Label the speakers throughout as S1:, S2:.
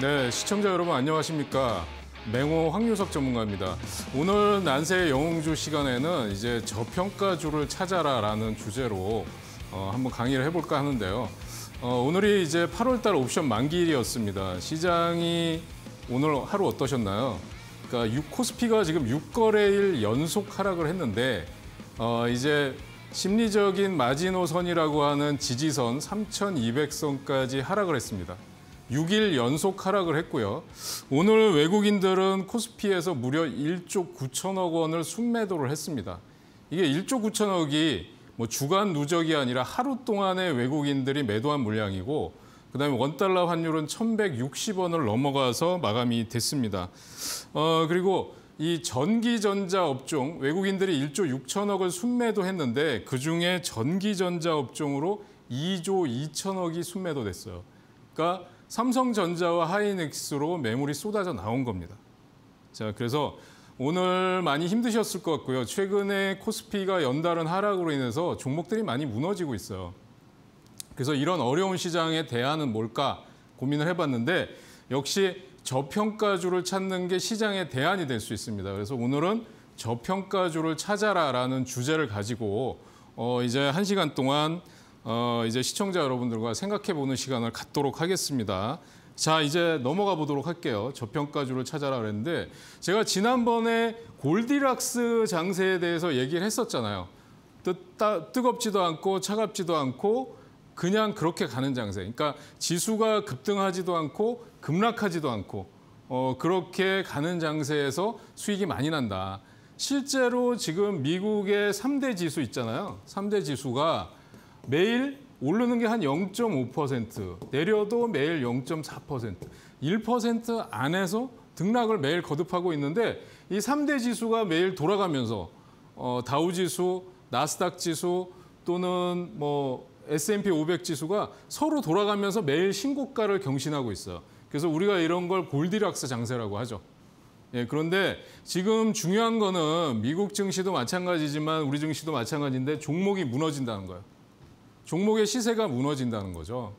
S1: 네, 시청자 여러분 안녕하십니까. 맹호 황유석 전문가입니다. 오늘 난세의 영웅주 시간에는 이제 저평가주를 찾아라라는 주제로 어, 한번 강의를 해볼까 하는데요. 어, 오늘이 이제 8월달 옵션 만기일이었습니다. 시장이 오늘 하루 어떠셨나요? 그러니까 6 코스피가 지금 6거래일 연속 하락을 했는데 어, 이제 심리적인 마지노선이라고 하는 지지선 3,200선까지 하락을 했습니다. 6일 연속 하락을 했고요. 오늘 외국인들은 코스피에서 무려 1조 9천억 원을 순매도를 했습니다. 이게 1조 9천억이 뭐 주간 누적이 아니라 하루 동안의 외국인들이 매도한 물량이고 그다음에 원달러 환율은 1,160원을 넘어가서 마감이 됐습니다. 어, 그리고 이 전기전자 업종, 외국인들이 1조 6천억을 순매도했는데 그중에 전기전자 업종으로 2조 2천억이 순매도됐어요. 그러니까 삼성전자와 하이닉스로 매물이 쏟아져 나온 겁니다. 자, 그래서 오늘 많이 힘드셨을 것 같고요. 최근에 코스피가 연달은 하락으로 인해서 종목들이 많이 무너지고 있어요. 그래서 이런 어려운 시장의 대안은 뭘까 고민을 해봤는데 역시 저평가주를 찾는 게 시장의 대안이 될 수 있습니다. 그래서 오늘은 저평가주를 찾아라라는 주제를 가지고 어, 이제 한 시간 동안 어, 이제 시청자 여러분들과 생각해보는 시간을 갖도록 하겠습니다. 자, 이제 넘어가 보도록 할게요. 저평가주를 찾아라 그랬는데 제가 지난번에 골디락스 장세에 대해서 얘기를 했었잖아요. 뜨, 뜨겁지도 않고 차갑지도 않고 그냥 그렇게 가는 장세. 그러니까 지수가 급등하지도 않고 급락하지도 않고 어, 그렇게 가는 장세에서 수익이 많이 난다. 실제로 지금 미국의 3대 지수 있잖아요. 3대 지수가 매일 오르는 게 한 0.5%, 내려도 매일 0.4%, 1% 안에서 등락을 매일 거듭하고 있는데 이 3대 지수가 매일 돌아가면서 어, 다우 지수, 나스닥 지수 또는 뭐 S&P 500 지수가 서로 돌아가면서 매일 신고가를 경신하고 있어요. 그래서 우리가 이런 걸 골디락스 장세라고 하죠. 예, 그런데 지금 중요한 거는 미국 증시도 마찬가지지만 우리 증시도 마찬가지인데 종목이 무너진다는 거예요. 종목의 시세가 무너진다는 거죠.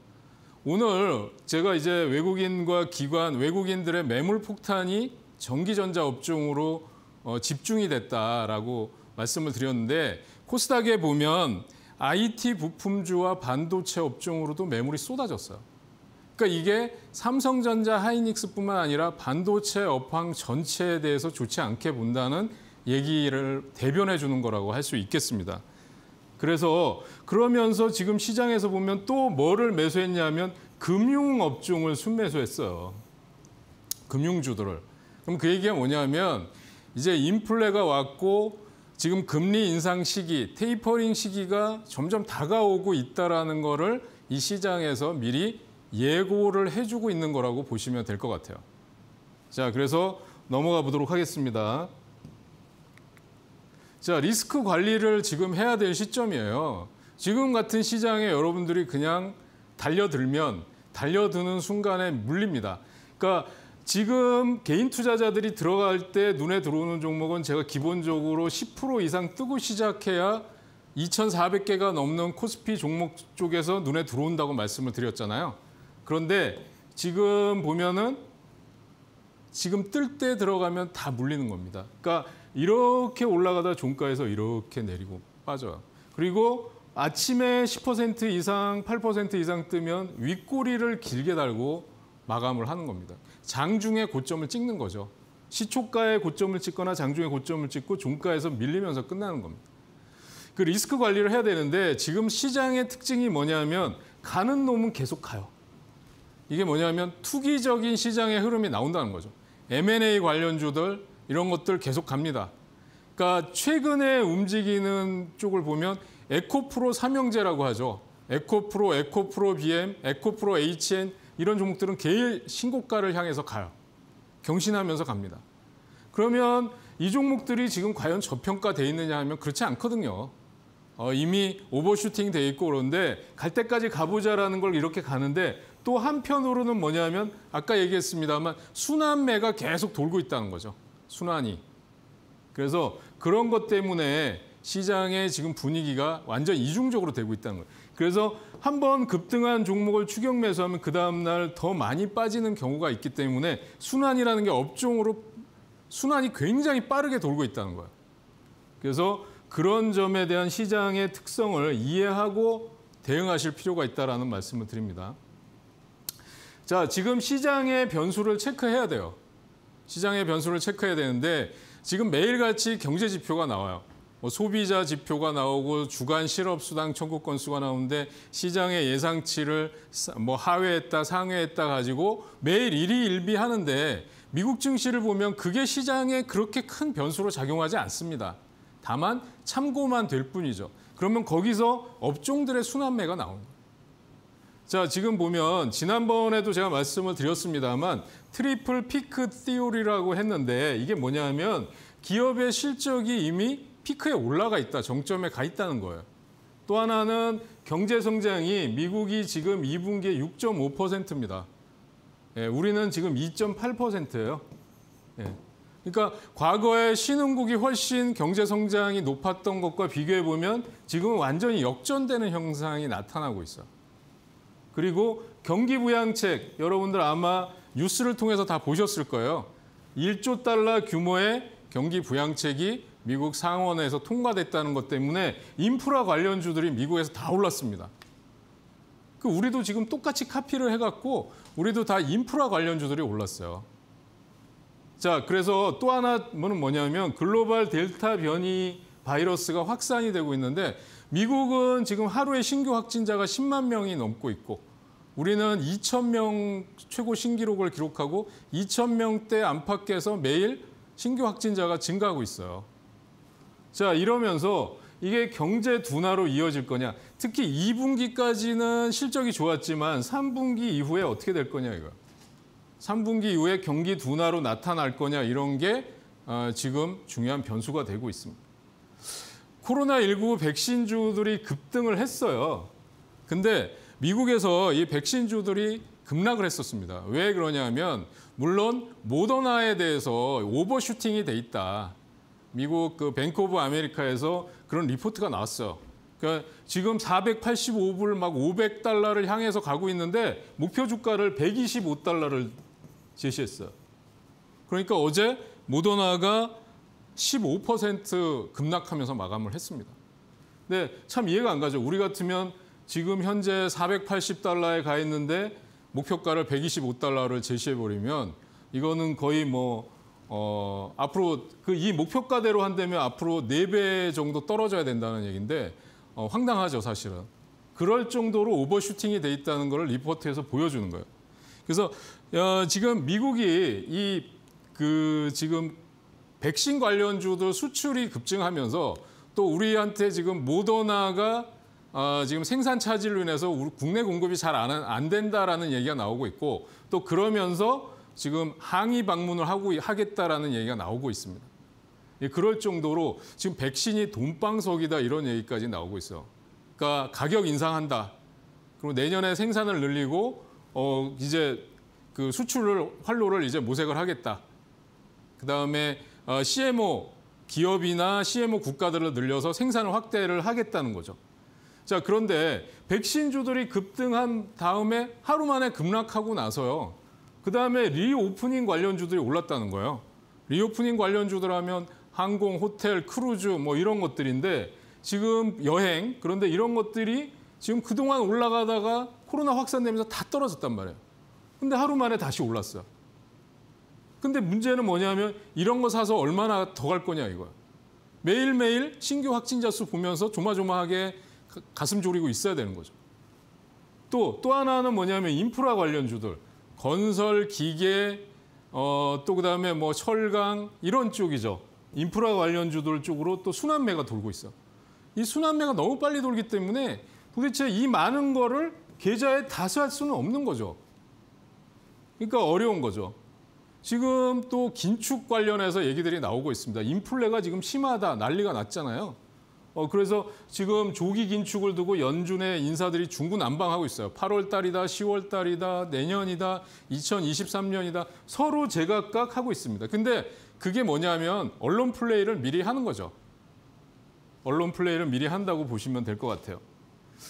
S1: 오늘 제가 이제 외국인과 기관, 외국인들의 매물 폭탄이 전기전자 업종으로 어, 집중이 됐다라고 말씀을 드렸는데 코스닥에 보면 IT 부품주와 반도체 업종으로도 매물이 쏟아졌어요. 그러니까 이게 삼성전자 하이닉스뿐만 아니라 반도체 업황 전체에 대해서 좋지 않게 본다는 얘기를 대변해 주는 거라고 할 수 있겠습니다. 그래서 그러면서 지금 시장에서 보면 또 뭐를 매수했냐면 금융업종을 순매수했어요. 금융주들을 그럼 그 얘기가 뭐냐면 이제 인플레가 왔고 지금 금리 인상 시기, 테이퍼링 시기가 점점 다가오고 있다라는 거를 이 시장에서 미리 예고를 해주고 있는 거라고 보시면 될 것 같아요. 자, 그래서 넘어가 보도록 하겠습니다. 자, 리스크 관리를 지금 해야 될 시점이에요. 지금 같은 시장에 여러분들이 그냥 달려들면 달려드는 순간에 물립니다. 그러니까 지금 개인 투자자들이 들어갈 때 눈에 들어오는 종목은 제가 기본적으로 10% 이상 뜨고 시작해야 2,400개가 넘는 코스피 종목 쪽에서 눈에 들어온다고 말씀을 드렸잖아요. 그런데 지금 보면은 지금 뜰 때 들어가면 다 물리는 겁니다. 그러니까 이렇게 올라가다 종가에서 이렇게 내리고 빠져요. 그리고 아침에 10% 이상, 8% 이상 뜨면 윗꼬리를 길게 달고 마감을 하는 겁니다. 장중에 고점을 찍는 거죠. 시초가에 고점을 찍거나 장중에 고점을 찍고 종가에서 밀리면서 끝나는 겁니다. 그 리스크 관리를 해야 되는데 지금 시장의 특징이 뭐냐면 가는 놈은 계속 가요. 이게 뭐냐면 투기적인 시장의 흐름이 나온다는 거죠. M&A 관련주들, 이런 것들 계속 갑니다. 그러니까 최근에 움직이는 쪽을 보면 에코프로 삼형제라고 하죠. 에코프로, 에코프로 BM, 에코프로 HN 이런 종목들은 개일 신고가를 향해서 가요. 경신하면서 갑니다. 그러면 이 종목들이 지금 과연 저평가돼 있느냐 하면 그렇지 않거든요. 어, 이미 오버슈팅 돼 있고 그런데 갈 때까지 가보자라는 걸 이렇게 가는데 또 한편으로는 뭐냐면 아까 얘기했습니다만 순환매가 계속 돌고 있다는 거죠. 순환이. 그래서 그런 것 때문에 시장의 지금 분위기가 완전 이중적으로 되고 있다는 거예요. 그래서 한 번 급등한 종목을 추격 매수하면 그 다음날 더 많이 빠지는 경우가 있기 때문에 순환이라는 게 업종으로 순환이 굉장히 빠르게 돌고 있다는 거예요. 그래서 그런 점에 대한 시장의 특성을 이해하고 대응하실 필요가 있다는 말씀을 드립니다. 자, 지금 시장의 변수를 체크해야 돼요. 시장의 변수를 체크해야 되는데 지금 매일같이 경제 지표가 나와요. 뭐 소비자 지표가 나오고 주간 실업수당 청구 건수가 나오는데 시장의 예상치를 뭐 하회했다 상회했다 가지고 매일 일희일비하는데 미국 증시를 보면 그게 시장에 그렇게 큰 변수로 작용하지 않습니다. 다만 참고만 될 뿐이죠. 그러면 거기서 업종들의 순환매가 나옵니다 자, 지금 보면 지난번에도 제가 말씀을 드렸습니다만 트리플 피크 띠오리라고 했는데 이게 뭐냐면 기업의 실적이 이미 피크에 올라가 있다, 정점에 가 있다는 거예요. 또 하나는 경제 성장이 미국이 지금 2분기에 6.5%입니다. 예, 우리는 지금 2.8%예요. 예. 그러니까 과거에 신흥국이 훨씬 경제 성장이 높았던 것과 비교해 보면 지금은 완전히 역전되는 형상이 나타나고 있어. 요 그리고 경기 부양책 여러분들 아마 뉴스를 통해서 다 보셨을 거예요. 1조 달러 규모의 경기 부양책이 미국 상원에서 통과됐다는 것 때문에 인프라 관련주들이 미국에서 다 올랐습니다. 그 우리도 지금 똑같이 카피를 해갖고 우리도 다 인프라 관련주들이 올랐어요. 자, 그래서 또 하나는 뭐냐면 글로벌 델타 변이 바이러스가 확산이 되고 있는데 미국은 지금 하루에 신규 확진자가 10만 명이 넘고 있고 우리는 2,000명 최고 신기록을 기록하고 2,000명대 안팎에서 매일 신규 확진자가 증가하고 있어요. 자, 이러면서 이게 경제 둔화로 이어질 거냐. 특히 2분기까지는 실적이 좋았지만 3분기 이후에 어떻게 될 거냐 이거. 3분기 이후에 경기 둔화로 나타날 거냐 이런 게 어, 지금 중요한 변수가 되고 있습니다. 코로나19 백신주들이 급등을 했어요. 근데 미국에서 이 백신주들이 급락을 했었습니다. 왜 그러냐면 물론 모더나에 대해서 오버슈팅이 돼 있다. 미국 그 뱅크 오브 아메리카에서 그런 리포트가 나왔어요. 그러니까 지금 485불 막 500달러를 향해서 가고 있는데 목표 주가를 125달러를 제시했어요. 그러니까 어제 모더나가 15% 급락하면서 마감을 했습니다. 근데 참 이해가 안 가죠. 우리 같으면 지금 현재 480달러에 가 있는데 목표가를 125달러를 제시해버리면 이거는 거의 뭐 어, 앞으로 그 이 목표가대로 한다면 앞으로 4배 정도 떨어져야 된다는 얘기인데 어, 황당하죠, 사실은. 그럴 정도로 오버슈팅이 돼 있다는 걸 리포트에서 보여주는 거예요. 그래서 어, 지금 미국이 이 그 지금 백신 관련주들 수출이 급증하면서 또 우리한테 지금 모더나가 어, 지금 생산 차질로 인해서 우리 국내 공급이 잘안안 된다라는 얘기가 나오고 있고 또 그러면서 지금 항의 방문을 하고 하겠다라는 얘기가 나오고 있습니다. 예, 그럴 정도로 지금 백신이 돈방석이다 이런 얘기까지 나오고 있어요. 그러니까 가격 인상한다. 그리고 내년에 생산을 늘리고 어 이제 그 수출을 활로를 이제 모색을 하겠다. 그다음에 어, CMO 기업이나 CMO 국가들을 늘려서 생산을 확대를 하겠다는 거죠. 자, 그런데 백신주들이 급등한 다음에 하루 만에 급락하고 나서요. 그다음에 리오프닝 관련주들이 올랐다는 거예요. 리오프닝 관련주들 하면 항공, 호텔, 크루즈 뭐 이런 것들인데 지금 여행 그런데 이런 것들이 지금 그동안 올라가다가 코로나 확산되면서 다 떨어졌단 말이에요. 근데 하루 만에 다시 올랐어요. 근데 문제는 뭐냐면 이런 거 사서 얼마나 더 갈 거냐 이거야. 매일매일 신규 확진자 수 보면서 조마조마하게 가슴 졸이고 있어야 되는 거죠. 또, 또 하나는 뭐냐면 인프라 관련주들. 건설, 기계, 어, 또 그다음에 뭐 철강 이런 쪽이죠. 인프라 관련주들 쪽으로 또 순환매가 돌고 있어. 이 순환매가 너무 빨리 돌기 때문에 도대체 이 많은 거를 계좌에 다수 할 수는 없는 거죠. 그러니까 어려운 거죠. 지금 또 긴축 관련해서 얘기들이 나오고 있습니다. 인플레가 지금 심하다, 난리가 났잖아요. 어, 그래서 지금 조기 긴축을 두고 연준의 인사들이 중구난방하고 있어요. 8월 달이다, 10월 달이다, 내년이다, 2023년이다 서로 제각각 하고 있습니다. 근데 그게 뭐냐면 언론 플레이를 미리 하는 거죠. 언론 플레이를 미리 한다고 보시면 될 것 같아요.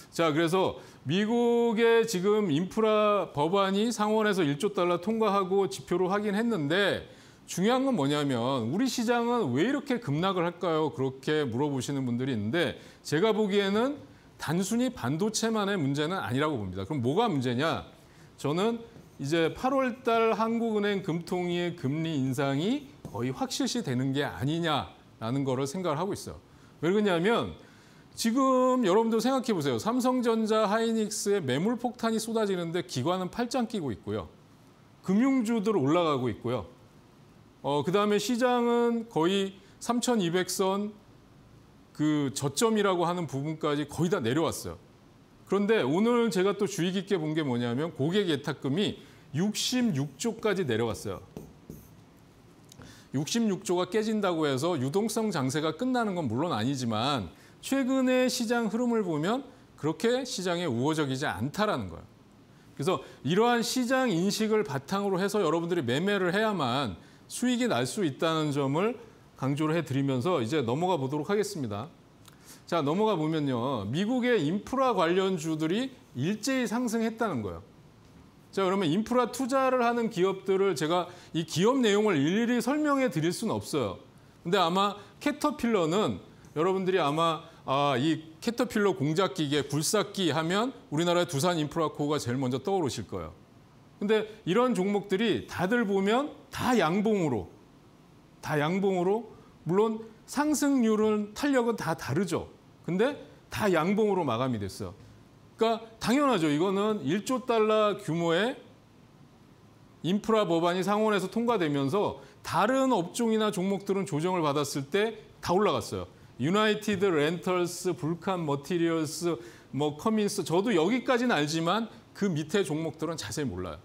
S1: 자, 그래서 미국의 지금 인프라 법안이 상원에서 1조 달러 통과하고 지표로 확인했는데 중요한 건 뭐냐면 우리 시장은 왜 이렇게 급락을 할까요? 그렇게 물어보시는 분들이 있는데 제가 보기에는 단순히 반도체만의 문제는 아니라고 봅니다. 그럼 뭐가 문제냐? 저는 이제 8월 달 한국은행 금통위의 금리 인상이 거의 확실시 되는 게 아니냐라는 거를 생각을 하고 있어요. 왜 그러냐면 지금 여러분도 생각해 보세요. 삼성전자, 하이닉스의 매물 폭탄이 쏟아지는데 기관은 팔짱 끼고 있고요. 금융주들 올라가고 있고요. 어, 그다음에 시장은 거의 3,200선 그 저점이라고 하는 부분까지 거의 다 내려왔어요. 그런데 오늘 제가 또 주의 깊게 본 게 뭐냐면 고객 예탁금이 66조까지 내려왔어요 66조가 깨진다고 해서 유동성 장세가 끝나는 건 물론 아니지만 최근의 시장 흐름을 보면 그렇게 시장에 우호적이지 않다라는 거예요. 그래서 이러한 시장 인식을 바탕으로 해서 여러분들이 매매를 해야만 수익이 날 수 있다는 점을 강조를 해드리면서 이제 넘어가 보도록 하겠습니다. 자, 넘어가 보면요. 미국의 인프라 관련 주들이 일제히 상승했다는 거예요. 자, 그러면 인프라 투자를 하는 기업들을 제가 이 기업 내용을 일일이 설명해 드릴 수는 없어요. 근데 아마 캐터필러는 여러분들이 아마 아, 이 캐터필러 공작기계 굴삭기 하면 우리나라의 두산 인프라코가 제일 먼저 떠오르실 거예요. 근데 이런 종목들이 다들 보면 다 양봉으로, 다 양봉으로, 물론 상승률은 탄력은 다 다르죠. 근데 다 양봉으로 마감이 됐어요. 그러니까 당연하죠. 이거는 1조 달러 규모의 인프라 법안이 상원에서 통과되면서 다른 업종이나 종목들은 조정을 받았을 때 다 올라갔어요. 유나이티드 렌털스, 불칸 머티리얼스, 뭐 커민스 저도 여기까지는 알지만 그 밑에 종목들은 자세히 몰라요.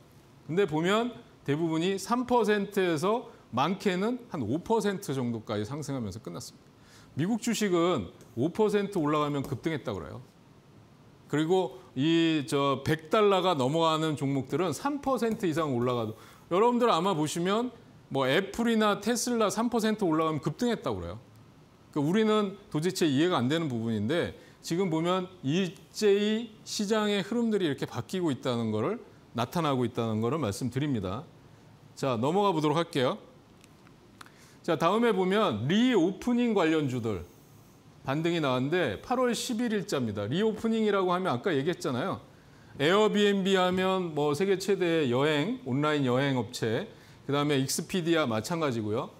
S1: 근데 보면 대부분이 3%에서 많게는 한 5% 정도까지 상승하면서 끝났습니다. 미국 주식은 5% 올라가면 급등했다고 그래요. 그리고 이 저 100달러가 넘어가는 종목들은 3% 이상 올라가도 여러분들 아마 보시면 뭐 애플이나 테슬라 3% 올라가면 급등했다고 그래요. 그러니까 우리는 도대체 이해가 안 되는 부분인데 지금 보면 일제히 시장의 흐름들이 이렇게 바뀌고 있다는 거를 나타나고 있다는 것을 말씀드립니다. 자, 넘어가 보도록 할게요. 자, 다음에 보면 리오프닝 관련주들 반등이 나왔는데 8월 11일자입니다. 리오프닝이라고 하면 아까 얘기했잖아요. 에어비앤비 하면 뭐 세계 최대의 여행, 온라인 여행 업체, 그다음에 익스피디아 마찬가지고요.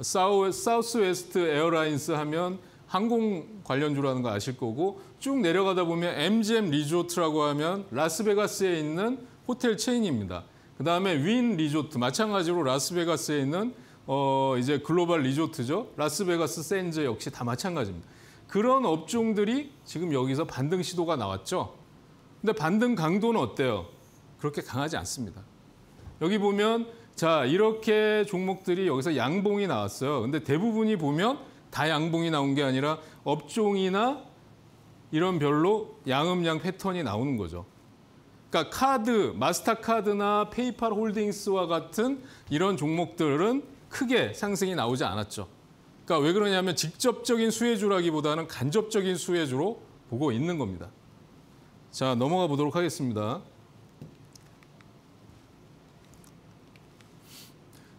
S1: 사우, 사우스웨스트 에어라인스 하면 항공 관련주라는 거 아실 거고 쭉 내려가다 보면 MGM 리조트라고 하면 라스베가스에 있는 호텔 체인입니다. 그다음에 윈 리조트 마찬가지로 라스베가스에 있는 어 이제 글로벌 리조트죠. 라스베가스 샌즈 역시 다 마찬가지입니다. 그런 업종들이 지금 여기서 반등 시도가 나왔죠. 근데 반등 강도는 어때요? 그렇게 강하지 않습니다. 여기 보면 자 이렇게 종목들이 여기서 양봉이 나왔어요. 근데 대부분이 보면 다 양봉이 나온 게 아니라 업종이나 이런 별로 양음양 패턴이 나오는 거죠. 그러니까 카드, 마스터카드나 페이팔 홀딩스와 같은 이런 종목들은 크게 상승이 나오지 않았죠. 그러니까 왜 그러냐면 직접적인 수혜주라기보다는 간접적인 수혜주로 보고 있는 겁니다. 자, 넘어가 보도록 하겠습니다.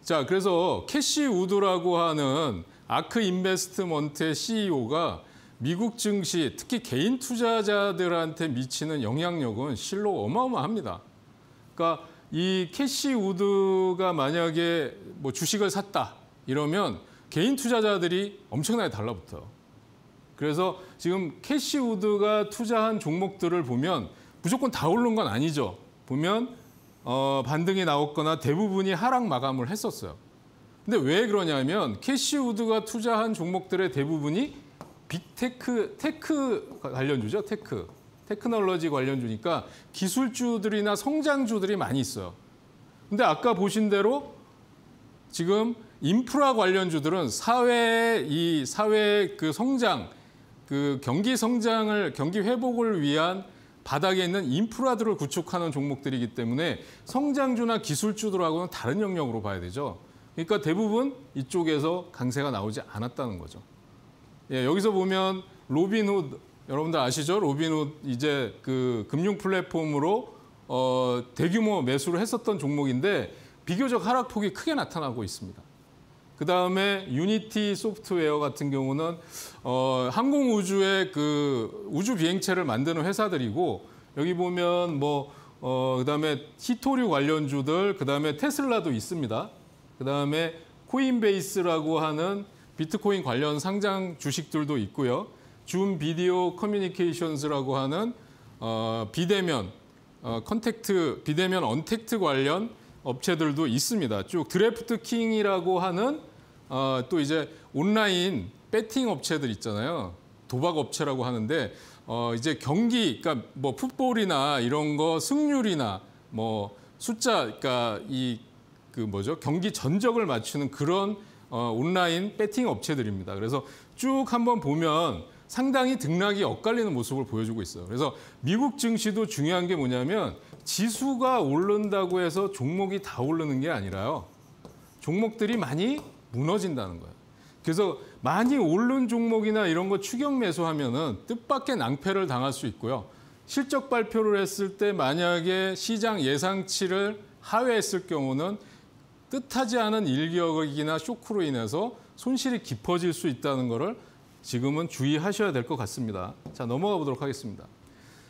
S1: 자, 그래서 캐시 우드라고 하는 아크 인베스트먼트의 CEO가 미국 증시, 특히 개인 투자자들한테 미치는 영향력은 실로 어마어마합니다. 그러니까 이 캐시 우드가 만약에 뭐 주식을 샀다 이러면 개인 투자자들이 엄청나게 달라붙어요. 그래서 지금 캐시 우드가 투자한 종목들을 보면 무조건 다 오른 건 아니죠. 보면 어, 반등이 나왔거나 대부분이 하락 마감을 했었어요. 근데 왜 그러냐면 캐시우드가 투자한 종목들의 대부분이 빅테크, 테크 관련주죠, 테크. 테크놀로지 관련주니까 기술주들이나 성장주들이 많이 있어요. 근데 아까 보신 대로 지금 인프라 관련주들은 사회의 이사회그 성장, 그 경기 성장을 경기 회복을 위한 바닥에 있는 인프라들을 구축하는 종목들이기 때문에 성장주나 기술주들하고는 다른 영역으로 봐야 되죠. 그러니까 대부분 이쪽에서 강세가 나오지 않았다는 거죠. 예, 여기서 보면 로빈훗 여러분들 아시죠? 로빈훗 이제 그 금융 플랫폼으로 어, 대규모 매수를 했었던 종목인데 비교적 하락폭이 크게 나타나고 있습니다. 그 다음에 유니티 소프트웨어 같은 경우는 어, 항공우주의 그 우주 비행체를 만드는 회사들이고 여기 보면 뭐 어, 그다음에 히토류 관련주들, 그다음에 테슬라도 있습니다. 그다음에 코인베이스라고 하는 비트코인 관련 상장 주식들도 있고요. 줌 비디오 커뮤니케이션스라고 하는 어, 비대면 어, 컨택트 비대면 언택트 관련 업체들도 있습니다. 쭉 드래프트 킹이라고 하는 어, 또 이제 온라인 배팅 업체들 있잖아요. 도박 업체라고 하는데 어, 이제 경기 그러니까 뭐 풋볼이나 이런 거 승률이나 뭐 숫자 그러니까 이 그 뭐죠? 경기 전적을 맞추는 그런 어, 온라인 배팅 업체들입니다. 그래서 쭉 한번 보면 상당히 등락이 엇갈리는 모습을 보여주고 있어요. 그래서 미국 증시도 중요한 게 뭐냐면 지수가 오른다고 해서 종목이 다 오르는 게 아니라요. 종목들이 많이 무너진다는 거예요. 그래서 많이 오른 종목이나 이런 거 추격 매수하면은 뜻밖의 낭패를 당할 수 있고요. 실적 발표를 했을 때 만약에 시장 예상치를 하회했을 경우는 뜻하지 않은 일격이나 쇼크로 인해서 손실이 깊어질 수 있다는 것을 지금은 주의하셔야 될 것 같습니다. 자, 넘어가 보도록 하겠습니다.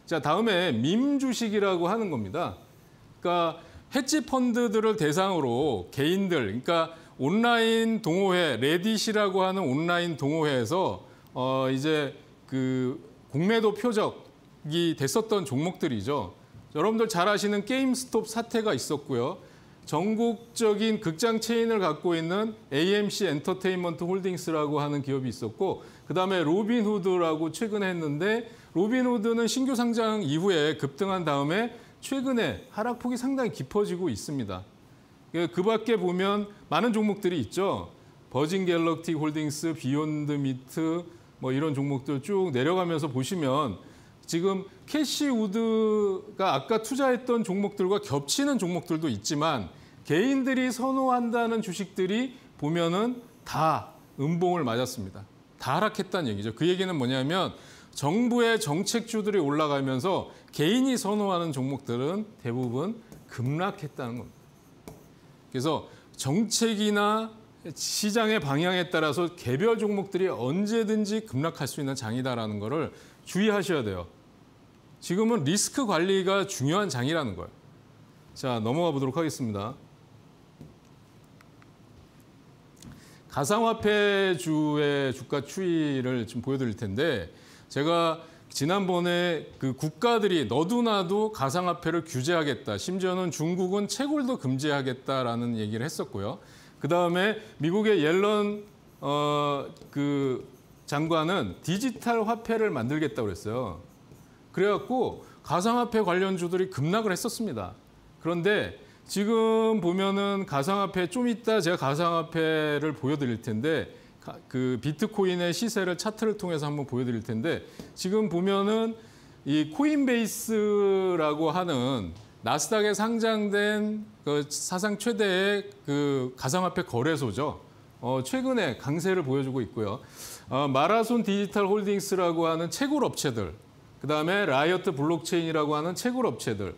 S1: 자, 다음에 민 주식이라고 하는 겁니다. 그러니까 해지 펀드들을 대상으로 개인들, 그러니까 온라인 동호회, 레딧이라고 하는 온라인 동호회에서 어 이제 그 공매도 표적이 됐었던 종목들이죠. 여러분들 잘 아시는 게임스톱 사태가 있었고요. 전국적인 극장 체인을 갖고 있는 AMC 엔터테인먼트 홀딩스라고 하는 기업이 있었고 그다음에 로빈후드라고 최근에 했는데 로빈후드는 신규 상장 이후에 급등한 다음에 최근에 하락폭이 상당히 깊어지고 있습니다. 예, 그 밖에 보면 많은 종목들이 있죠. 버진 갤럭티 홀딩스, 비욘드 미트 뭐 이런 종목들 쭉 내려가면서 보시면 지금 캐시우드가 아까 투자했던 종목들과 겹치는 종목들도 있지만 개인들이 선호한다는 주식들이 보면은 다 음봉을 맞았습니다. 다 하락했다는 얘기죠. 그 얘기는 뭐냐면 정부의 정책주들이 올라가면서 개인이 선호하는 종목들은 대부분 급락했다는 겁니다. 그래서 정책이나 시장의 방향에 따라서 개별 종목들이 언제든지 급락할 수 있는 장이다라는 것을 주의하셔야 돼요. 지금은 리스크 관리가 중요한 장이라는 거예요. 자, 넘어가 보도록 하겠습니다. 가상화폐주의 주가 추이를 좀 보여드릴 텐데 제가 지난번에 그 국가들이 너도나도 가상화폐를 규제하겠다. 심지어는 중국은 채굴도 금지하겠다라는 얘기를 했었고요. 그다음에 미국의 옐런 어, 그 장관은 디지털 화폐를 만들겠다고 그랬어요. 그래갖고 가상화폐 관련주들이 급락을 했었습니다. 그런데 지금 보면은 가상화폐 좀 이따 제가 가상화폐를 보여드릴 텐데 그 비트코인의 시세를 차트를 통해서 한번 보여드릴 텐데 지금 보면은 이 코인베이스라고 하는 나스닥에 상장된 그 사상 최대의 그 가상화폐 거래소죠. 어, 최근에 강세를 보여주고 있고요. 어, 마라손 디지털 홀딩스라고 하는 채굴 업체들 그다음에 라이어트 블록체인이라고 하는 채굴 업체들,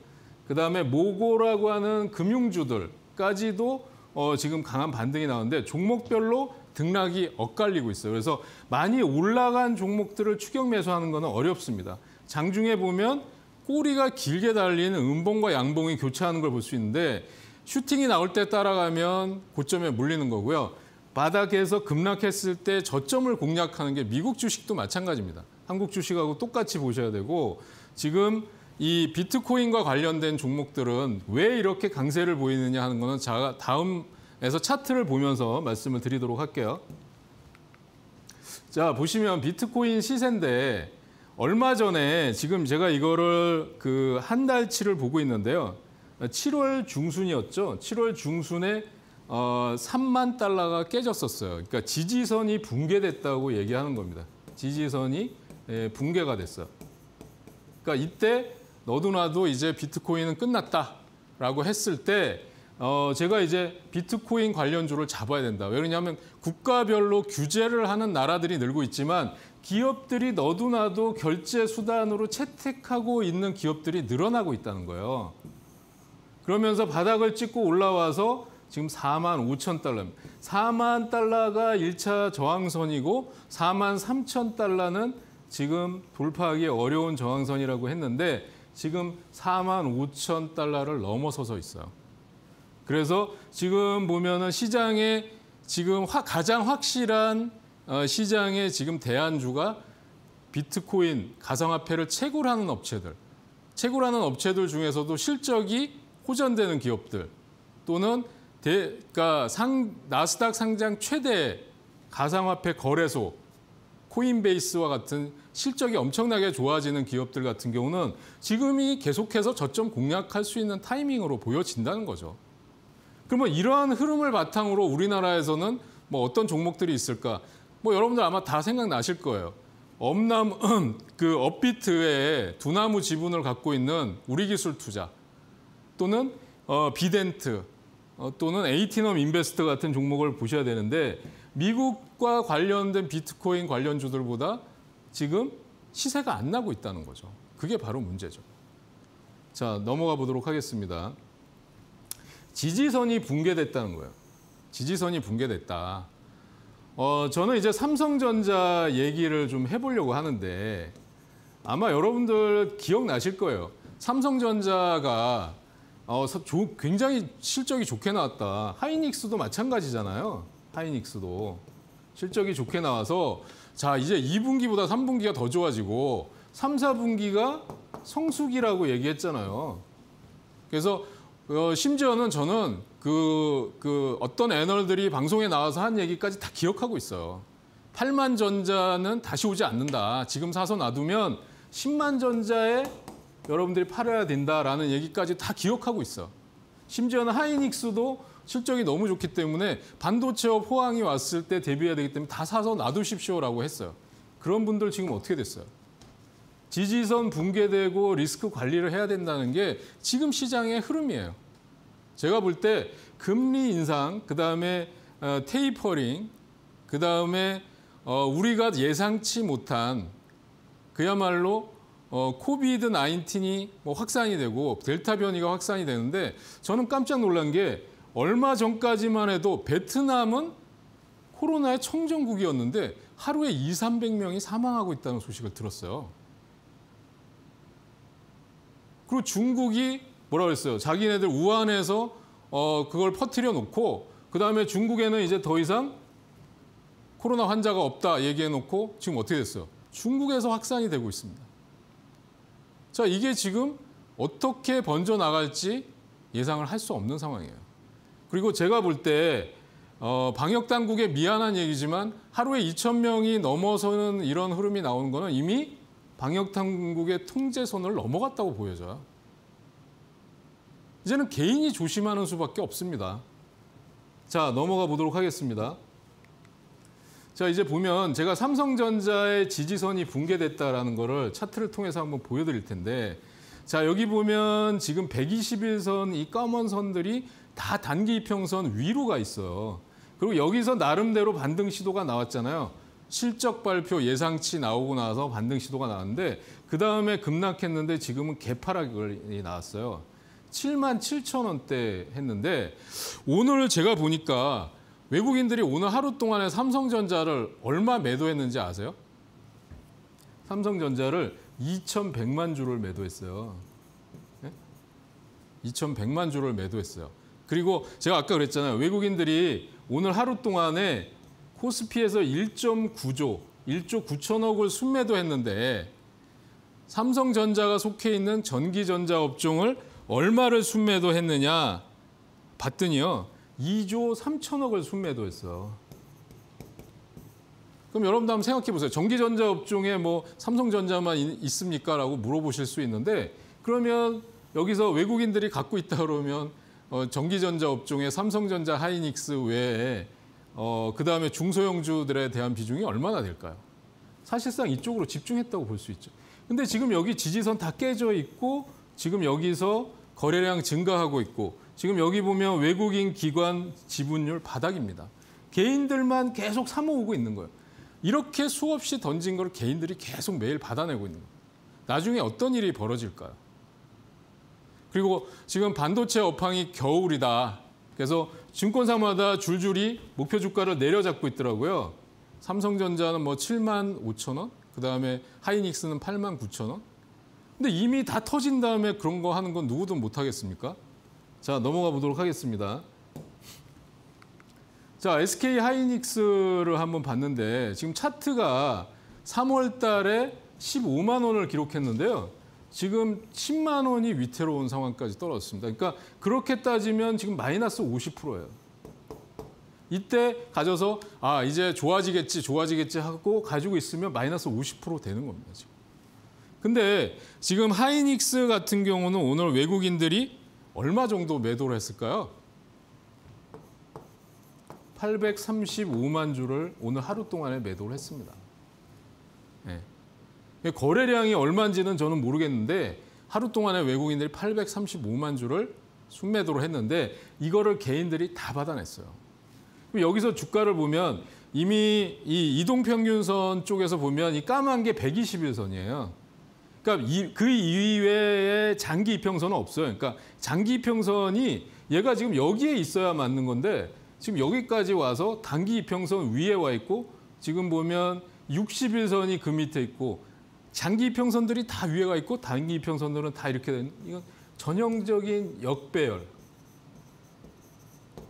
S1: 그다음에 모고라고 하는 금융주들까지도 어, 지금 강한 반등이 나오는데 종목별로 등락이 엇갈리고 있어요. 그래서 많이 올라간 종목들을 추격 매수하는 것은 어렵습니다. 장중에 보면 꼬리가 길게 달리는 음봉과 양봉이 교차하는 걸 볼 수 있는데 슈팅이 나올 때 따라가면 고점에 물리는 거고요. 바닥에서 급락했을 때 저점을 공략하는 게 미국 주식도 마찬가지입니다. 한국 주식하고 똑같이 보셔야 되고 지금 이 비트코인과 관련된 종목들은 왜 이렇게 강세를 보이느냐 하는 거는 제 다음에서 차트를 보면서 말씀을 드리도록 할게요. 자, 보시면 비트코인 시세인데 얼마 전에 지금 제가 이거를 그 한 달치를 보고 있는데요. 7월 중순이었죠. 7월 중순에 어, 3만 달러가 깨졌었어요. 그러니까 지지선이 붕괴됐다고 얘기하는 겁니다. 지지선이 예, 붕괴가 됐어요. 그러니까 이때 너도 나도 이제 비트코인은 끝났다라고 했을 때 어, 제가 이제 비트코인 관련주를 잡아야 된다. 왜냐면 국가별로 규제를 하는 나라들이 늘고 있지만 기업들이 너도 나도 결제 수단으로 채택하고 있는 기업들이 늘어나고 있다는 거예요. 그러면서 바닥을 찍고 올라와서 지금 4만 5천 달러, 4만 달러가 1차 저항선이고 4만 3천 달러는 지금 돌파하기 어려운 저항선이라고 했는데 지금 4만 5천 달러를 넘어서서 있어요. 그래서 지금 보면은 시장에 지금 화, 가장 확실한 어, 시장에 지금 대안주가 비트코인 가상화폐를 채굴하는 업체들, 채굴하는 업체들 중에서도 실적이 호전되는 기업들 또는 대, 그러니까 상, 나스닥 상장 최대 가상화폐 거래소 코인베이스와 같은 실적이 엄청나게 좋아지는 기업들 같은 경우는 지금이 계속해서 저점 공략할 수 있는 타이밍으로 보여진다는 거죠. 그러면 이러한 흐름을 바탕으로 우리나라에서는 뭐 어떤 종목들이 있을까? 뭐 여러분들 아마 다 생각나실 거예요. 엄남 음, 그 업비트의 두나무 지분을 갖고 있는 우리기술 투자 또는 어, 비덴트 어, 또는 에이티넘 인베스트 같은 종목을 보셔야 되는데 미국 주식과 관련된 비트코인 관련주들보다 지금 시세가 안 나고 있다는 거죠. 그게 바로 문제죠. 자, 넘어가 보도록 하겠습니다. 지지선이 붕괴됐다는 거예요. 지지선이 붕괴됐다. 어, 저는 이제 삼성전자 얘기를 좀 해보려고 하는데 아마 여러분들 기억나실 거예요. 삼성전자가 어, 굉장히 실적이 좋게 나왔다. 하이닉스도 마찬가지잖아요. 하이닉스도. 실적이 좋게 나와서 자 이제 2분기보다 3분기가 더 좋아지고 3, 4분기가 성수기라고 얘기했잖아요. 그래서 어, 심지어는 저는 그, 그 어떤 애널들이 방송에 나와서 한 얘기까지 다 기억하고 있어요. 8만 전자는 다시 오지 않는다. 지금 사서 놔두면 10만 전자에 여러분들이 팔아야 된다라는 얘기까지 다 기억하고 있어. 심지어는 하이닉스도 실적이 너무 좋기 때문에 반도체업 호황이 왔을 때 대비해야 되기 때문에 다 사서 놔두십시오라고 했어요. 그런 분들 지금 어떻게 됐어요? 지지선 붕괴되고 리스크 관리를 해야 된다는 게 지금 시장의 흐름이에요. 제가 볼 때 금리 인상, 그다음에 어, 테이퍼링, 그다음에 어, 우리가 예상치 못한 그야말로 어, 코비드 19이 뭐 확산이 되고 델타 변이가 확산이 되는데 저는 깜짝 놀란 게 얼마 전까지만 해도 베트남은 코로나의 청정국이었는데 하루에 2, 300명이 사망하고 있다는 소식을 들었어요. 그리고 중국이 뭐라 고했어요 자기네들 우한에서 어, 그걸 퍼뜨려 놓고 그다음에 중국에는 이제 더 이상 코로나 환자가 없다 얘기해 놓고 지금 어떻게 됐어요? 중국에서 확산이 되고 있습니다. 자, 이게 지금 어떻게 번져 나갈지 예상을 할 수 없는 상황이에요. 그리고 제가 볼때 어, 방역 당국에 미안한 얘기지만 하루에 2천 명이 넘어서는 이런 흐름이 나오는 거는 이미 방역 당국의 통제선을 넘어갔다고 보여져요. 이제는 개인이 조심하는 수밖에 없습니다. 자, 넘어가 보도록 하겠습니다. 자, 이제 보면 제가 삼성전자의 지지선이 붕괴됐다라는 거를 차트를 통해서 한번 보여드릴 텐데 자, 여기 보면 지금 121선 이 검은 선들이 다 단기 평선 위로가 있어요. 그리고 여기서 나름대로 반등 시도가 나왔잖아요. 실적 발표 예상치 나오고 나서 반등 시도가 나왔는데 그다음에 급락했는데 지금은 개파락이 나왔어요. 7만 7천 원대 했는데 오늘 제가 보니까 외국인들이 오늘 하루 동안에 삼성전자를 얼마 매도했는지 아세요? 삼성전자를 2,100만 주를 매도했어요. 2,100만 예? 주를 매도했어요. 그리고 제가 아까 그랬잖아요. 외국인들이 오늘 하루 동안에 코스피에서 1.9조, 1조 9천억을 순매도했는데 삼성전자가 속해 있는 전기전자 업종을 얼마를 순매도했느냐 봤더니요. 2조 3천억을 순매도했어요. 그럼 여러분도 한번 생각해 보세요. 전기전자 업종에 뭐 삼성전자만 있습니까? 라고 물어보실 수 있는데 그러면 여기서 외국인들이 갖고 있다 그러면 어, 전기전자 업종의 삼성전자, 하이닉스 외에 어, 그다음에 중소형주들에 대한 비중이 얼마나 될까요? 사실상 이쪽으로 집중했다고 볼 수 있죠. 근데 지금 여기 지지선 다 깨져 있고 지금 여기서 거래량 증가하고 있고 지금 여기 보면 외국인 기관 지분율 바닥입니다. 개인들만 계속 사모으고 있는 거예요. 이렇게 수없이 던진 걸 개인들이 계속 매일 받아내고 있는 거예요. 나중에 어떤 일이 벌어질까요? 그리고 지금 반도체 업황이 겨울이다. 그래서 증권사마다 줄줄이 목표 주가를 내려잡고 있더라고요. 삼성전자는 뭐 7만 5천 원, 그다음에 하이닉스는 8만 9천 원. 근데 이미 다 터진 다음에 그런 거 하는 건 누구도 못 하겠습니까? 자, 넘어가 보도록 하겠습니다. 자, SK 하이닉스를 한번 봤는데 지금 차트가 3월 달에 15만 원을 기록했는데요. 지금 10만 원이 위태로운 상황까지 떨어졌습니다. 그러니까 그렇게 따지면 지금 마이너스 50%예요. 이때 가져서 아 이제 좋아지겠지 좋아지겠지 하고 가지고 있으면 마이너스 50% 되는 겁니다. 지금. 지금 하이닉스 같은 경우는 오늘 외국인들이 얼마 정도 매도를 했을까요? 835만 주를 오늘 하루 동안에 매도를 했습니다. 거래량이 얼마인지는 저는 모르겠는데 하루 동안에 외국인들이 835만 주를 순매도로 했는데 이거를 개인들이 다 받아냈어요. 여기서 주가를 보면 이미 이 이동평균선 쪽에서 보면 이 까만 게 121선이에요. 그러니까 이, 그 이외에 장기 평선은 없어요. 그러니까 장기 평선이 얘가 지금 여기에 있어야 맞는 건데 지금 여기까지 와서 단기 평선 위에 와 있고 지금 보면 60일선이 그 밑에 있고 장기 평선들이다 위에가 있고 단기 평선들은다 이렇게 된 이건 전형적인 역배열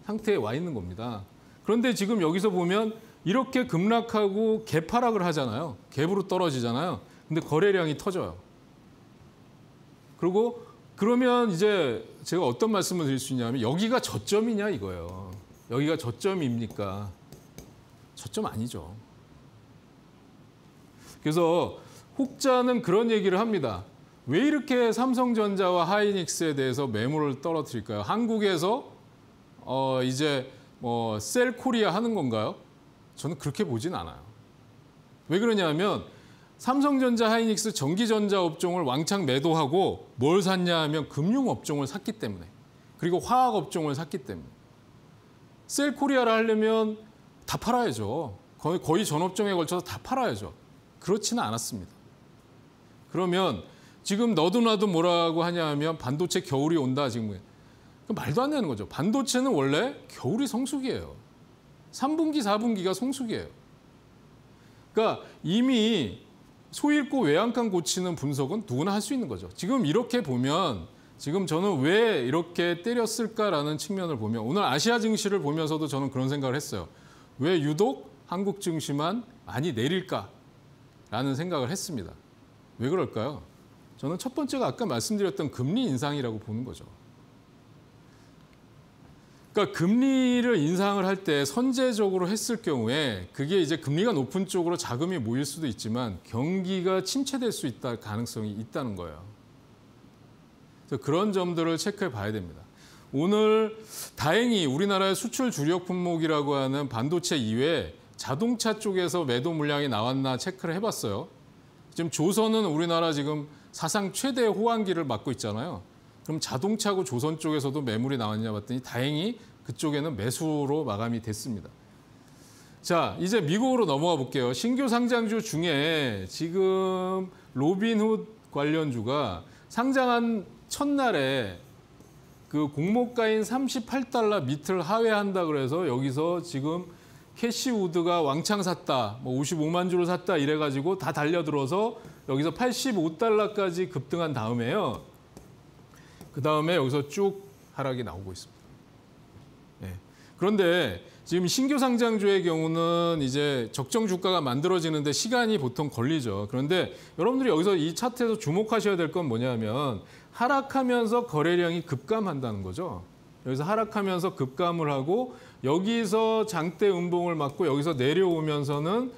S1: 상태에 와 있는 겁니다. 그런데 지금 여기서 보면 이렇게 급락하고 개파락을 하잖아요. 갭으로 떨어지잖아요. 근데 거래량이 터져요. 그리고 그러면 이제 제가 어떤 말씀을 드릴 수 있냐면 여기가 저점이냐 이거예요. 여기가 저점입니까? 저점 아니죠. 그래서 혹자는 그런 얘기를 합니다. 왜 이렇게 삼성전자와 하이닉스에 대해서 매물을 떨어뜨릴까요? 한국에서 어 이제 뭐 셀코리아 하는 건가요? 저는 그렇게 보진 않아요. 왜 그러냐면 삼성전자, 하이닉스 전기전자 업종을 왕창 매도하고 뭘 샀냐 하면 금융 업종을 샀기 때문에 그리고 화학 업종을 샀기 때문에 셀코리아를 하려면 다 팔아야죠. 거의, 거의 전 업종에 걸쳐서 다 팔아야죠. 그렇지는 않았습니다. 그러면 지금 너도 나도 뭐라고 하냐면 반도체 겨울이 온다 지금. 그 말도 안 되는 거죠. 반도체는 원래 겨울이 성수기예요. 3분기, 4분기가 성수기예요. 그러니까 이미 소잃고 외양간 고치는 분석은 누구나 할 수 있는 거죠. 지금 이렇게 보면 지금 저는 왜 이렇게 때렸을까라는 측면을 보면 오늘 아시아 증시를 보면서도 저는 그런 생각을 했어요. 왜 유독 한국 증시만 많이 내릴까라는 생각을 했습니다. 왜 그럴까요? 저는 첫 번째가 아까 말씀드렸던 금리 인상이라고 보는 거죠. 그러니까 금리를 인상을 할 때 선제적으로 했을 경우에 그게 이제 금리가 높은 쪽으로 자금이 모일 수도 있지만 경기가 침체될 수 있다 가능성이 있다는 거예요. 그래서 그런 점들을 체크해 봐야 됩니다. 오늘 다행히 우리나라의 수출 주력 품목이라고 하는 반도체 이외에 자동차 쪽에서 매도 물량이 나왔나 체크를 해봤어요. 지금 조선은 우리나라 지금 사상 최대 호황기를 맞고 있잖아요. 그럼 자동차고 조선 쪽에서도 매물이 나왔냐 봤더니 다행히 그쪽에는 매수로 마감이 됐습니다. 자, 이제 미국으로 넘어가 볼게요. 신규 상장주 중에 지금 로빈훗 관련주가 상장한 첫날에 그 공모가인 38달러 밑을 하회한다 그래서 여기서 지금 캐시우드가 왕창 샀다, 뭐 55만 주를 샀다 이래가지고 다 달려들어서 여기서 85달러까지 급등한 다음에요. 그 다음에 여기서 쭉 하락이 나오고 있습니다. 네. 그런데 지금 신규 상장주의 경우는 이제 적정 주가가 만들어지는데 시간이 보통 걸리죠. 그런데 여러분들이 여기서 이 차트에서 주목하셔야 될 건 뭐냐면 하락하면서 거래량이 급감한다는 거죠. 여기서 하락하면서 급감을 하고 여기서 장대 음봉을 맞고 여기서 내려오면서는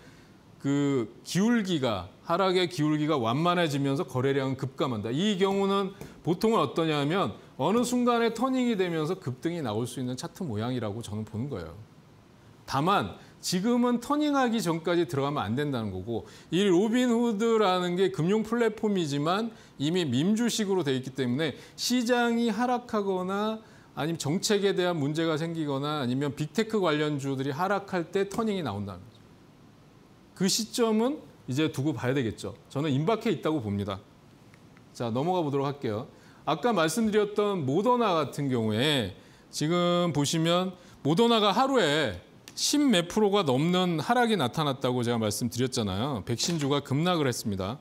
S1: 그 기울기가 하락의 기울기가 완만해지면서 거래량은 급감한다. 이 경우는 보통은 어떠냐면 어느 순간에 터닝이 되면서 급등이 나올 수 있는 차트 모양이라고 저는 보는 거예요. 다만 지금은 터닝하기 전까지 들어가면 안 된다는 거고 이 로빈후드라는 게 금융 플랫폼이지만 이미 민주식으로 돼 있기 때문에 시장이 하락하거나 아니면 정책에 대한 문제가 생기거나 아니면 빅테크 관련주들이 하락할 때 터닝이 나온다는 거죠. 그 시점은 이제 두고 봐야 되겠죠. 저는 임박해 있다고 봅니다. 자, 넘어가 보도록 할게요. 아까 말씀드렸던 모더나 같은 경우에 지금 보시면 모더나가 하루에 10몇 프로가 넘는 하락이 나타났다고 제가 말씀드렸잖아요. 백신주가 급락을 했습니다.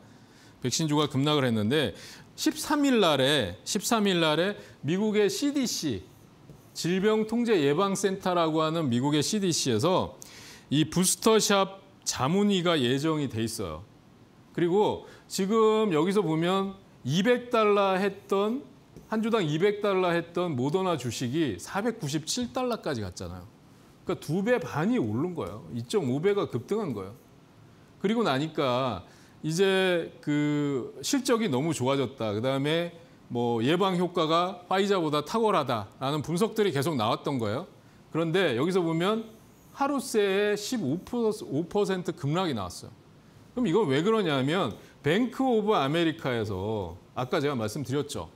S1: 백신주가 급락을 했는데 13일 날에 13일 날에 미국의 CDC 질병통제예방센터라고 하는 미국의 CDC에서 이 부스터샵 자문위가 예정이 돼 있어요. 그리고 지금 여기서 보면 200달러 했던 한 주당 200달러 했던 모더나 주식이 497달러까지 갔잖아요. 그러니까 두배 반이 오른 거예요. 2.5배가 급등한 거예요. 그리고 나니까 이제 그 실적이 너무 좋아졌다. 그다음에 뭐 예방 효과가 화이자보다 탁월하다라는 분석들이 계속 나왔던 거예요. 그런데 여기서 보면 하루세에 15% 급락이 나왔어요. 그럼 이건 왜 그러냐면 뱅크 오브 아메리카에서 아까 제가 말씀드렸죠.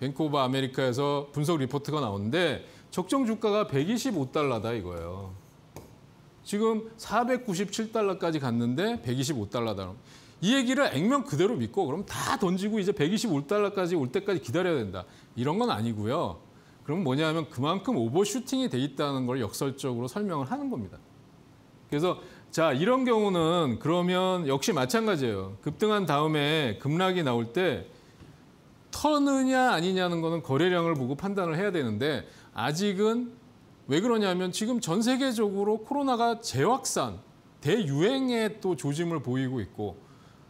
S1: 뱅크 오브 아메리카에서 분석 리포트가 나오는데 적정 주가가 125달러다 이거예요. 지금 497달러까지 갔는데 125달러다. 이 얘기를 액면 그대로 믿고 그럼 다 던지고 이제 125달러까지 올 때까지 기다려야 된다. 이런 건 아니고요. 그럼 뭐냐 하면 그만큼 오버슈팅이 돼 있다는 걸 역설적으로 설명을 하는 겁니다. 그래서 자 이런 경우는 그러면 역시 마찬가지예요. 급등한 다음에 급락이 나올 때 터느냐 아니냐는 거는 거래량을 보고 판단을 해야 되는데 아직은 왜 그러냐면 지금 전 세계적으로 코로나가 재확산, 대유행의 또 조짐을 보이고 있고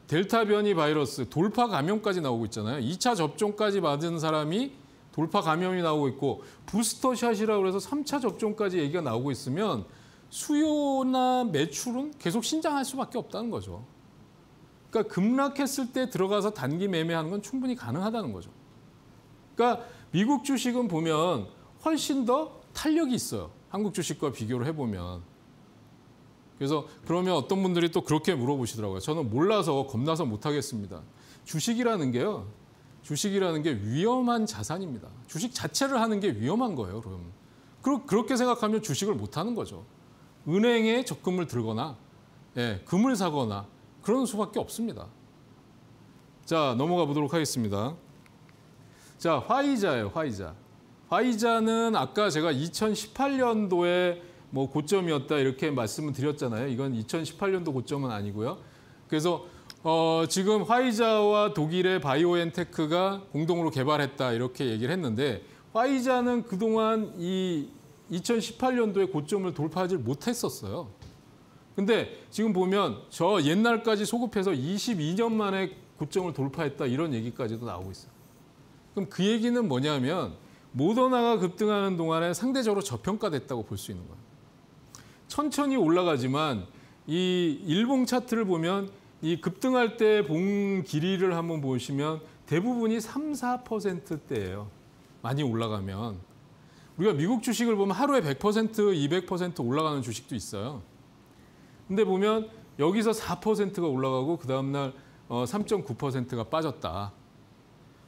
S1: 델타 변이 바이러스 돌파 감염까지 나오고 있잖아요. 2차 접종까지 받은 사람이 돌파 감염이 나오고 있고 부스터샷이라고 해서 3차 접종까지 얘기가 나오고 있으면 수요나 매출은 계속 신장할 수밖에 없다는 거죠. 그러니까 급락했을 때 들어가서 단기 매매하는 건 충분히 가능하다는 거죠. 그러니까 미국 주식은 보면 훨씬 더 탄력이 있어요. 한국 주식과 비교를 해보면. 그래서 그러면 어떤 분들이 또 그렇게 물어보시더라고요. 저는 몰라서 겁나서 못하겠습니다. 주식이라는 게요. 주식이라는 게 위험한 자산입니다. 주식 자체를 하는 게 위험한 거예요, 그럼. 그러, 그렇게 생각하면 주식을 못하는 거죠. 은행에 적금을 들거나 예, 금을 사거나 그런 수밖에 없습니다. 자, 넘어가 보도록 하겠습니다. 자, 화이자예요, 화이자. 화이자는 아까 제가 2018년도에 뭐 고점이었다 이렇게 말씀을 드렸잖아요. 이건 2018년도 고점은 아니고요. 그래서 어, 지금 화이자와 독일의 바이오엔테크가 공동으로 개발했다 이렇게 얘기를 했는데 화이자는 그동안 이 2018년도에 고점을 돌파하지 못했었어요. 근데 지금 보면 저 옛날까지 소급해서 22년 만에 고점을 돌파했다 이런 얘기까지도 나오고 있어요. 그럼 그 얘기는 뭐냐면 모더나가 급등하는 동안에 상대적으로 저평가됐다고 볼 수 있는 거예요. 천천히 올라가지만 이 일봉 차트를 보면 이 급등할 때 봉 길이를 한번 보시면 대부분이 3, 4%대예요. 많이 올라가면. 우리가 미국 주식을 보면 하루에 100%, 200% 올라가는 주식도 있어요. 근데 보면 여기서 4%가 올라가고 그 다음날 3.9%가 어, 빠졌다.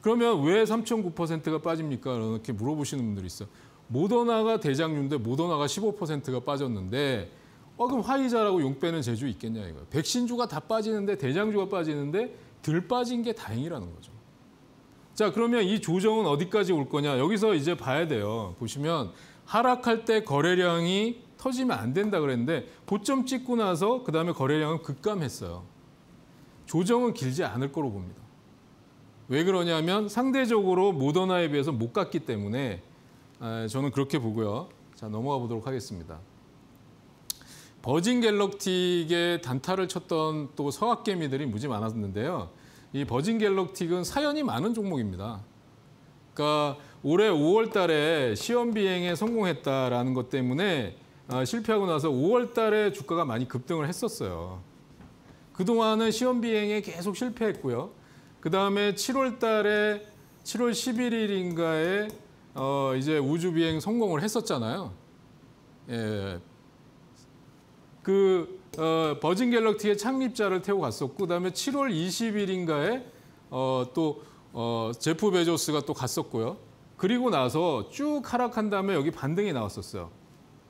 S1: 그러면 왜 3.9%가 빠집니까? 이렇게 물어보시는 분들이 있어요. 모더나가 대장류인데 모더나가 15%가 빠졌는데 어 그럼 화이자라고 용 빼는 재주 있겠냐 이거. 백신주가 다 빠지는데 대장주가 빠지는데 덜 빠진 게 다행이라는 거죠. 자 그러면 이 조정은 어디까지 올 거냐 여기서 이제 봐야 돼요. 보시면 하락할 때 거래량이 터지면 안 된다 그랬는데 고점 찍고 나서 그다음에 거래량은 급감했어요. 조정은 길지 않을 거로 봅니다. 왜 그러냐면 상대적으로 모더나에 비해서 못 갔기 때문에 예, 저는 그렇게 보고요. 자, 넘어가 보도록 하겠습니다. 버진 갤럭틱에 단타를 쳤던 또 서학개미들이 무지 많았는데요. 이 버진 갤럭틱은 사연이 많은 종목입니다. 그러니까 올해 5월 달에 시험 비행에 성공했다라는 것 때문에 아, 실패하고 나서 5월 달에 주가가 많이 급등을 했었어요. 그동안은 시험 비행에 계속 실패했고요. 그다음에 7월 달에 7월 11일인가에 어, 이제 우주 비행 성공을 했었잖아요. 예. 그 어, 버진 갤럭티의 창립자를 태워 갔었고 그다음에 7월 20일인가에 어, 또 어, 제프 베조스가 또 갔었고요. 그리고 나서 쭉 하락한 다음에 여기 반등이 나왔었어요.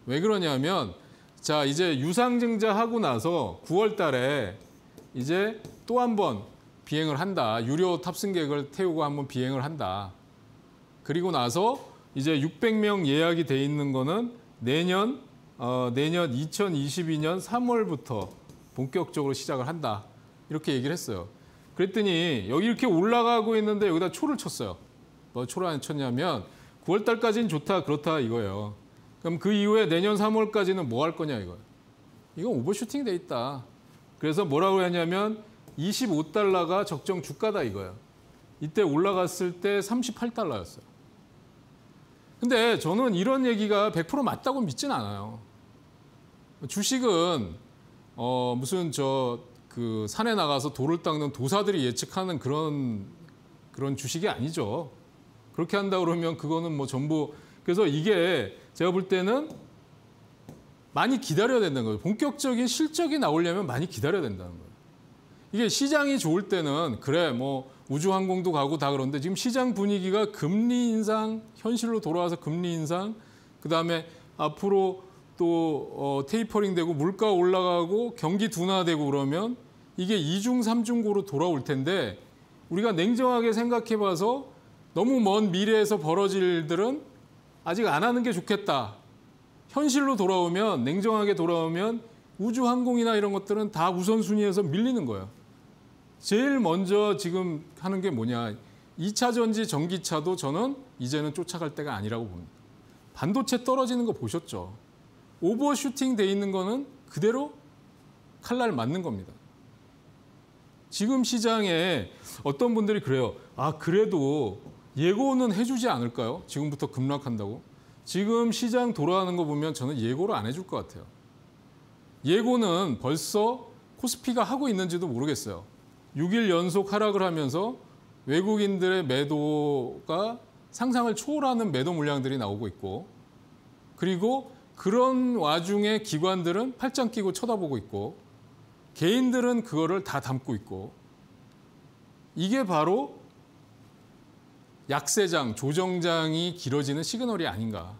S1: 왜 그러냐면 자 이제 유상증자 하고 나서 9월 달에 이제 또 한 번 비행을 한다. 유료 탑승객을 태우고 한번 비행을 한다. 그리고 나서 이제 600명 예약이 돼 있는 거는 내년 어, 내년 2022년 3월부터 본격적으로 시작을 한다. 이렇게 얘기를 했어요. 그랬더니 여기 이렇게 올라가고 있는데 여기다 초를 쳤어요. 뭐 초를 안 쳤냐면 9월 달까지는 좋다 그렇다 이거예요. 그럼 그 이후에 내년 3월까지는 뭐 할 거냐 이거예요. 이건 오버슈팅 돼 있다. 그래서 뭐라고 했냐면 25달러가 적정 주가다 이거예요. 이때 올라갔을 때 38달러였어요. 근데 저는 이런 얘기가 100% 맞다고 믿진 않아요. 주식은 어 무슨 저 그 산에 나가서 돌을 닦는 도사들이 예측하는 그런 그런 주식이 아니죠. 그렇게 한다 그러면 그거는 뭐 전부 그래서 이게 제가 볼 때는 많이 기다려야 된다는 거예요. 본격적인 실적이 나오려면 많이 기다려야 된다는 거예요. 이게 시장이 좋을 때는 그래 뭐 우주항공도 가고 다 그런데 지금 시장 분위기가 금리 인상, 현실로 돌아와서 금리 인상, 그다음에 앞으로 또 어, 테이퍼링 되고 물가 올라가고 경기 둔화되고 그러면 이게 이중삼중고로 돌아올 텐데 우리가 냉정하게 생각해봐서 너무 먼 미래에서 벌어질 일들은 아직 안 하는 게 좋겠다. 현실로 돌아오면 냉정하게 돌아오면 우주항공이나 이런 것들은 다 우선순위에서 밀리는 거예요. 제일 먼저 지금 하는 게 뭐냐. 2차 전지 전기차도 저는 이제는 쫓아갈 때가 아니라고 봅니다. 반도체 떨어지는 거 보셨죠? 오버슈팅 돼 있는 거는 그대로 칼날 맞는 겁니다. 지금 시장에 어떤 분들이 그래요. 아, 그래도 예고는 해주지 않을까요? 지금부터 급락한다고. 지금 시장 돌아가는 거 보면 저는 예고를 안 해줄 것 같아요. 예고는 벌써 코스피가 하고 있는지도 모르겠어요. 6일 연속 하락을 하면서 외국인들의 매도가 상상을 초월하는 매도 물량들이 나오고 있고 그리고 그런 와중에 기관들은 팔짱 끼고 쳐다보고 있고 개인들은 그거를 다 담고 있고 이게 바로 약세장, 조정장이 길어지는 시그널이 아닌가.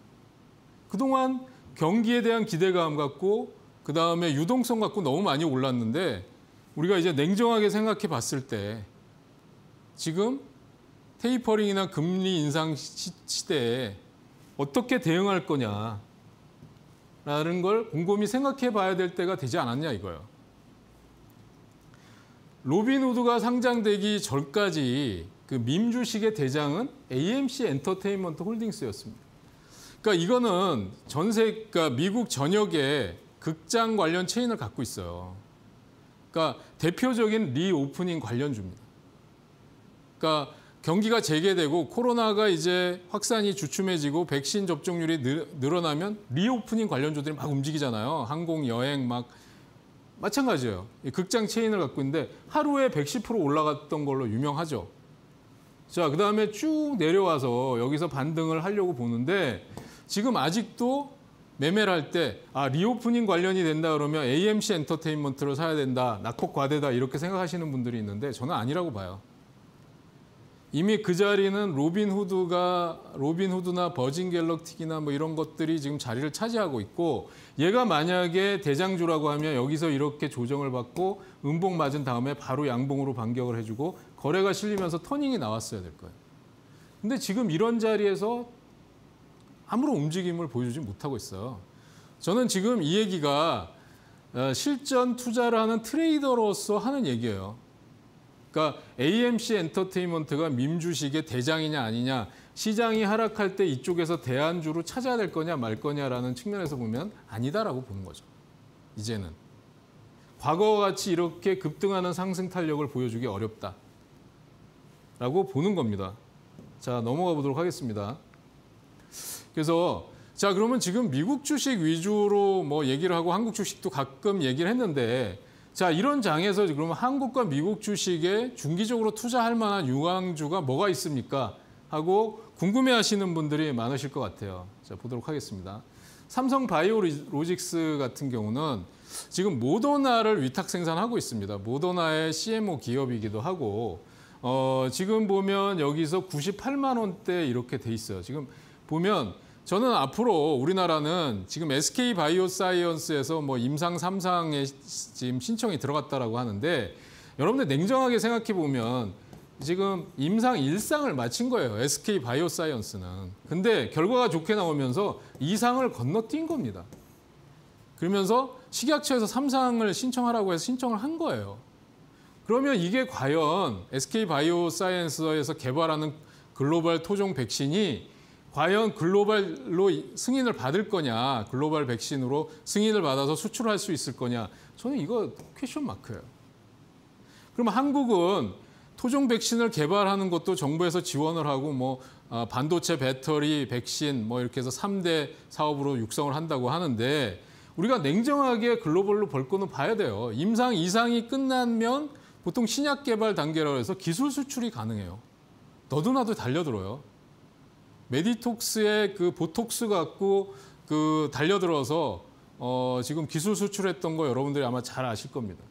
S1: 그동안 경기에 대한 기대감 갖고 그다음에 유동성 갖고 너무 많이 올랐는데 우리가 이제 냉정하게 생각해 봤을 때 지금 테이퍼링이나 금리 인상 시대에 어떻게 대응할 거냐라는 걸 곰곰이 생각해 봐야 될 때가 되지 않았냐 이거예요. 로빈후드가 상장되기 전까지 그 민주식의 대장은 AMC 엔터테인먼트 홀딩스였습니다. 그러니까 이거는 전세, 그 그러니까 미국 전역에 극장 관련 체인을 갖고 있어요. 그러니까 대표적인 리오프닝 관련주입니다. 그러니까 경기가 재개되고 코로나가 이제 확산이 주춤해지고 백신 접종률이 늘어나면 리오프닝 관련주들이 막 움직이잖아요. 항공, 여행 막 마찬가지예요. 극장 체인을 갖고 있는데 하루에 110% 올라갔던 걸로 유명하죠. 자, 그다음에 쭉 내려와서 여기서 반등을 하려고 보는데 지금 아직도 매매를 할때 아, 리오프닝 관련이 된다 그러면 AMC 엔터테인먼트를 사야 된다, 낙폭 과대다 이렇게 생각하시는 분들이 있는데 저는 아니라고 봐요. 이미 그 자리는 로빈후드가 로빈후드나 버진 갤럭틱이나 뭐 이런 것들이 지금 자리를 차지하고 있고 얘가 만약에 대장주라고 하면 여기서 이렇게 조정을 받고 음봉 맞은 다음에 바로 양봉으로 반격을 해주고 거래가 실리면서 터닝이 나왔어야 될 거예요. 근데 지금 이런 자리에서 아무런 움직임을 보여주지 못하고 있어요. 저는 지금 이 얘기가 어, 실전 투자를 하는 트레이더로서 하는 얘기예요. 그러니까 AMC 엔터테인먼트가 민주식의 대장이냐 아니냐, 시장이 하락할 때 이쪽에서 대안주로 찾아야 될 거냐 말 거냐라는 측면에서 보면 아니다라고 보는 거죠. 이제는. 과거와 같이 이렇게 급등하는 상승 탄력을 보여주기 어렵다. 라고 보는 겁니다. 자, 넘어가 보도록 하겠습니다. 그래서 자 그러면 지금 미국 주식 위주로 뭐 얘기를 하고 한국 주식도 가끔 얘기를 했는데 자 이런 장에서 그러면 한국과 미국 주식에 중기적으로 투자할 만한 유망주가 뭐가 있습니까? 하고 궁금해하시는 분들이 많으실 것 같아요. 자 보도록 하겠습니다. 삼성 바이오로직스 같은 경우는 지금 모더나를 위탁 생산하고 있습니다. 모더나의 CMO 기업이기도 하고 어, 지금 보면 여기서 98만 원대 이렇게 돼 있어요. 지금 보면 저는 앞으로 우리나라는 지금 SK 바이오사이언스에서 뭐 임상 3상에 지금 신청이 들어갔다라고 하는데 여러분들 냉정하게 생각해 보면 지금 임상 일상을 마친 거예요. SK 바이오사이언스는. 근데 결과가 좋게 나오면서 이상을 건너뛴 겁니다. 그러면서 식약처에서 3상을 신청하라고 해서 신청을 한 거예요. 그러면 이게 과연 SK 바이오사이언스에서 개발하는 글로벌 토종 백신이 과연 글로벌로 승인을 받을 거냐, 글로벌 백신으로 승인을 받아서 수출할 수 있을 거냐, 저는 이거 퀘션 마크예요. 그럼 한국은 토종 백신을 개발하는 것도 정부에서 지원을 하고 뭐 아, 반도체, 배터리, 백신 뭐 이렇게 해서 3대 사업으로 육성을 한다고 하는데 우리가 냉정하게 글로벌로 벌 거는 봐야 돼요. 임상 이상이 끝나면 보통 신약 개발 단계라고 해서 기술 수출이 가능해요. 너도나도 달려들어요. 메디톡스의 그 보톡스 갖고 그 달려들어서 어, 지금 기술 수출했던 거 여러분들이 아마 잘 아실 겁니다.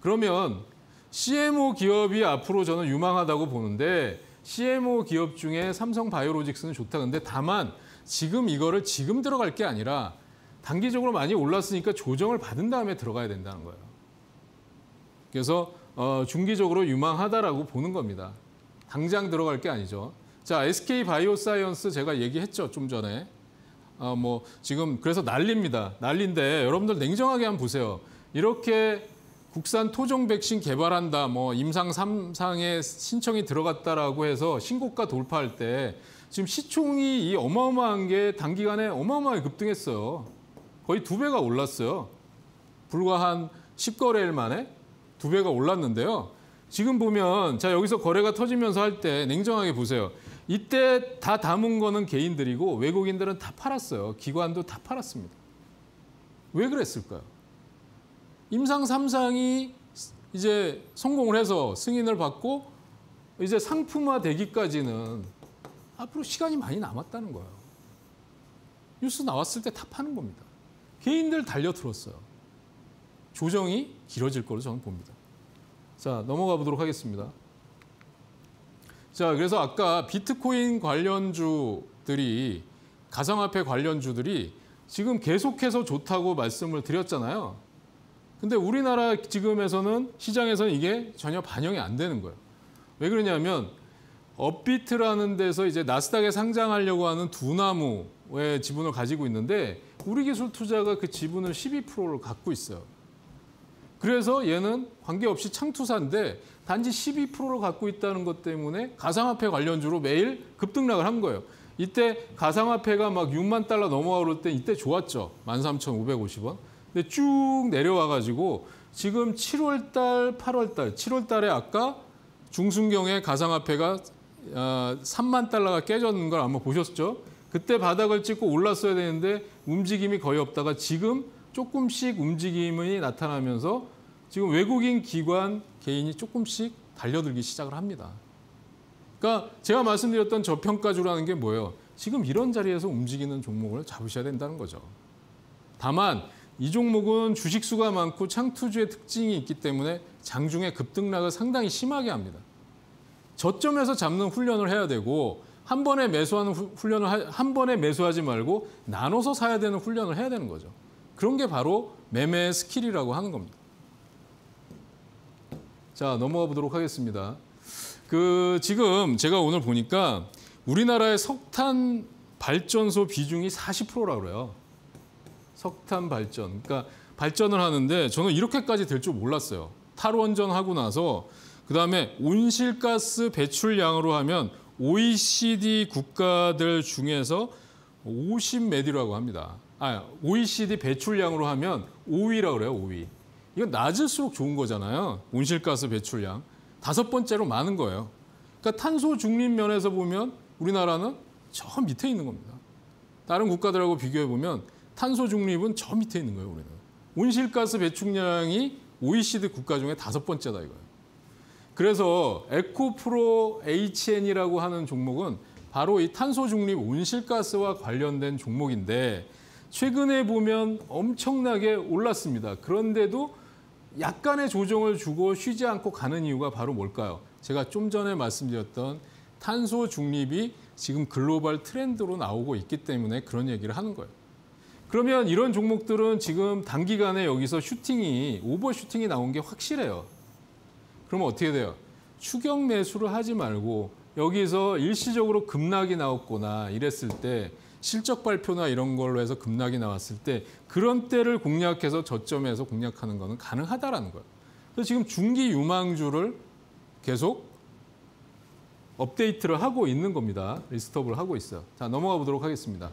S1: 그러면 CMO 기업이 앞으로 저는 유망하다고 보는데 CMO 기업 중에 삼성 바이오로직스는 좋다. 근데 다만 지금 이거를 지금 들어갈 게 아니라 단기적으로 많이 올랐으니까 조정을 받은 다음에 들어가야 된다는 거예요. 그래서 어, 중기적으로 유망하다라고 보는 겁니다. 당장 들어갈 게 아니죠. 자, SK 바이오사이언스 제가 얘기했죠, 좀 전에. 아, 뭐 지금 그래서 난립니다. 난린데 여러분들 냉정하게 한번 보세요. 이렇게 국산 토종 백신 개발한다, 뭐 임상 3상에 신청이 들어갔다라고 해서 신고가 돌파할 때 지금 시총이 이 어마어마한 게 단기간에 어마어마하게 급등했어요. 거의 두 배가 올랐어요. 불과 한 10거래일 만에 두 배가 올랐는데요. 지금 보면 자 여기서 거래가 터지면서 할 때 냉정하게 보세요. 이때 다 담은 거는 개인들이고 외국인들은 다 팔았어요. 기관도 다 팔았습니다. 왜 그랬을까요? 임상 3상이 이제 성공을 해서 승인을 받고 이제 상품화 되기까지는 앞으로 시간이 많이 남았다는 거예요. 뉴스 나왔을 때 다 파는 겁니다. 개인들 달려들었어요. 조정이 길어질 거로 저는 봅니다. 자, 넘어가 보도록 하겠습니다. 자, 그래서 아까 비트코인 관련주들이 가상화폐 관련주들이 지금 계속해서 좋다고 말씀을 드렸잖아요. 근데 우리나라 지금에서는 시장에서는 이게 전혀 반영이 안 되는 거예요. 왜 그러냐면 업비트라는 데서 이제 나스닥에 상장하려고 하는 두나무의 지분을 가지고 있는데 우리 기술 투자가 그 지분을 12%를 갖고 있어요. 그래서 얘는 관계없이 창투사인데 단지 12%를 갖고 있다는 것 때문에 가상화폐 관련주로 매일 급등락을 한 거예요. 이때 가상화폐가 막 6만 달러 넘어가 오를 때 이때 좋았죠. 13,550원. 근데 쭉 내려와가지고 지금 7월 달, 8월 달, 7월 달에 아까 중순경에 가상화폐가 3만 어, 달러가 깨졌는 걸 아마 보셨죠? 그때 바닥을 찍고 올랐어야 되는데 움직임이 거의 없다가 지금 조금씩 움직임이 나타나면서 지금 외국인 기관 개인이 조금씩 달려들기 시작을 합니다. 그러니까 제가 말씀드렸던 저평가주라는 게 뭐예요? 지금 이런 자리에서 움직이는 종목을 잡으셔야 된다는 거죠. 다만 이 종목은 주식수가 많고 창투주의 특징이 있기 때문에 장중에 급등락을 상당히 심하게 합니다. 저점에서 잡는 훈련을 해야 되고 한 번에 매수하는 훈련을 한 번에 매수하지 말고 나눠서 사야 되는 훈련을 해야 되는 거죠. 그런 게 바로 매매 스킬이라고 하는 겁니다. 자, 넘어가 보도록 하겠습니다. 그 지금 제가 오늘 보니까 우리나라의 석탄 발전소 비중이 40%라고 그래요. 석탄 발전. 그러니까 발전을 하는데 저는 이렇게까지 될 줄 몰랐어요. 탈원전 하고 나서 그다음에 온실가스 배출량으로 하면 OECD 국가들 중에서 50 메디라고 합니다. 아, OECD 배출량으로 하면 5위라고 그래요, 5위. 이건 낮을수록 좋은 거잖아요. 온실가스 배출량. 다섯 번째로 많은 거예요. 그러니까 탄소 중립 면에서 보면 우리나라는 저 밑에 있는 겁니다. 다른 국가들하고 비교해 보면 탄소 중립은 저 밑에 있는 거예요, 우리는. 온실가스 배출량이 OECD 국가 중에 다섯 번째다 이거예요. 그래서 에코프로 HN이라고 하는 종목은 바로 이 탄소 중립 온실가스와 관련된 종목인데 최근에 보면 엄청나게 올랐습니다. 그런데도 약간의 조정을 주고 쉬지 않고 가는 이유가 바로 뭘까요? 제가 좀 전에 말씀드렸던 탄소 중립이 지금 글로벌 트렌드로 나오고 있기 때문에 그런 얘기를 하는 거예요. 그러면 이런 종목들은 지금 단기간에 여기서 슈팅이, 오버슈팅이 나온 게 확실해요. 그러면 어떻게 돼요? 추격 매수를 하지 말고 여기서 일시적으로 급락이 나왔거나 이랬을 때 실적 발표나 이런 걸로 해서 급락이 나왔을 때 그런 때를 공략해서 저점에서 공략하는 거는 가능하다라는 거예요. 그래서 지금 중기 유망주를 계속 업데이트를 하고 있는 겁니다. 리스톱을 하고 있어요. 자, 넘어가 보도록 하겠습니다.